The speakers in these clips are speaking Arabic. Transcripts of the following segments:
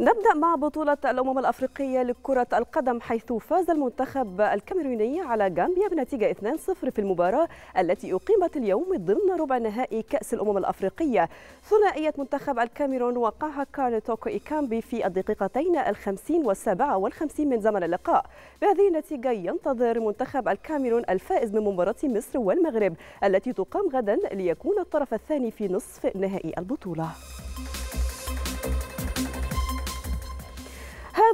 نبدأ مع بطولة الأمم الأفريقية لكرة القدم حيث فاز المنتخب الكاميروني على غامبيا بنتيجة 2-0 في المباراة التي أقيمت اليوم ضمن ربع نهائي كأس الأمم الأفريقية ثنائية منتخب الكاميرون وقعها كارل توكو إيكامبي في الدقيقتين ال50 وال57 من زمن اللقاء بهذه النتيجة ينتظر منتخب الكاميرون الفائز من مباراة مصر والمغرب التي تقام غدا ليكون الطرف الثاني في نصف نهائي البطولة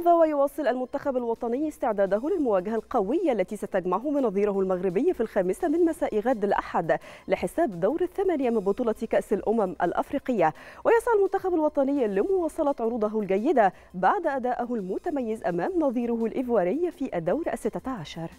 هذا ويواصل المنتخب الوطني استعداده للمواجهة القوية التي ستجمعه من نظيره المغربي في الخامسة من مساء غد الأحد لحساب دور الثمانية من بطولة كأس الأمم الأفريقية ويسعى المنتخب الوطني لمواصلة عروضه الجيدة بعد أدائه المتميز أمام نظيره الإيفواري في الدور الستة عشر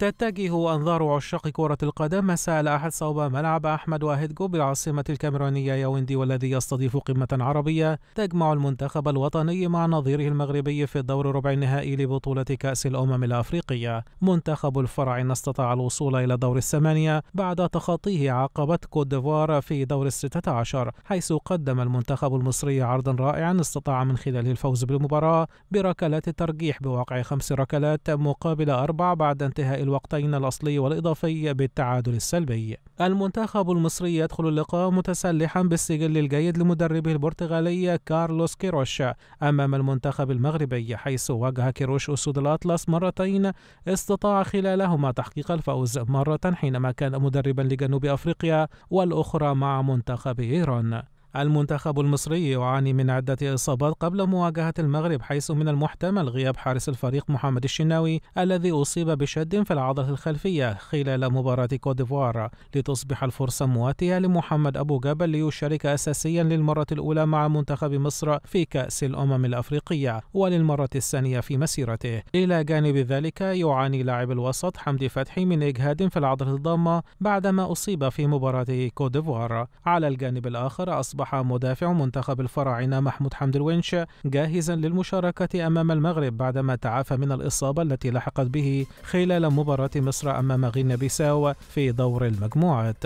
تتجه أنظار عشاق كرة القدم مساء الأحد صوب ملعب أحمد واهدجو بالعاصمة الكاميرونية ياوندي والذي يستضيف قمة عربية تجمع المنتخب الوطني مع نظيره المغربي في الدور ربع النهائي لبطولة كأس الأمم الأفريقية منتخب الفرع استطاع الوصول إلى دور الثمانية بعد تخطيه عقبة كوت ديفوار في دور الستة عشر حيث قدم المنتخب المصري عرضا رائعا استطاع من خلاله الفوز بالمباراة بركلات الترجيح بواقع خمس ركلات مقابل أربع بعد انتهاء الوقتين الأصلي والإضافي بالتعادل السلبي المنتخب المصري يدخل اللقاء متسلحا بالسجل الجيد لمدربه البرتغالي كارلوس كيروش أمام المنتخب المغربي حيث واجه كيروش أسود الأطلس مرتين استطاع خلالهما تحقيق الفوز مرة حينما كان مدربا لجنوب أفريقيا والأخرى مع منتخب إيران المنتخب المصري يعاني من عدة إصابات قبل مواجهة المغرب حيث من المحتمل غياب حارس الفريق محمد الشناوي الذي أصيب بشد في العضلة الخلفية خلال مباراة كوت ديفوار لتصبح الفرصة مواتية لمحمد أبو جبل ليشارك أساسيا للمرة الأولى مع منتخب مصر في كأس الأمم الأفريقية وللمرة الثانية في مسيرته إلى جانب ذلك يعاني لاعب الوسط حمدي فتحي من إجهاد في العضلة الضامة بعدما أصيب في مباراة كوت ديفوار على الجانب الآخر أصبح أصبح مدافع منتخب الفراعنة محمود حمد الونش جاهزا للمشاركة أمام المغرب بعدما تعافى من الإصابة التي لحقت به خلال مباراة مصر أمام غينيا بيساو في دور المجموعات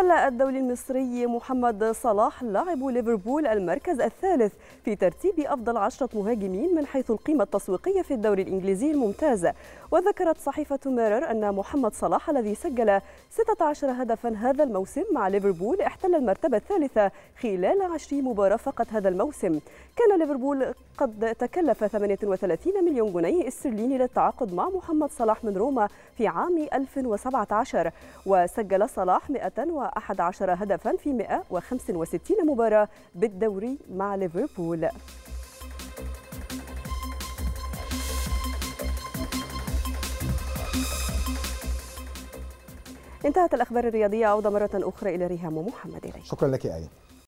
احتل الدولي المصري محمد صلاح لاعب ليفربول المركز الثالث في ترتيب أفضل عشرة مهاجمين من حيث القيمة التسويقية في الدوري الإنجليزي الممتاز وذكرت صحيفة ميرر أن محمد صلاح الذي سجل 16 هدفا هذا الموسم مع ليفربول احتل المرتبة الثالثة خلال 20 مباراة فقط هذا الموسم كان ليفربول قد تكلف 38 مليون جنيه استرليني للتعاقد مع محمد صلاح من روما في عام 2017 وسجل صلاح 100 11 هدفا في 165 مباراة بالدوري مع ليفربول انتهت الأخبار الرياضية عودة مرة أخرى إلى ريهام ومحمد إليك شكرا لك يا آية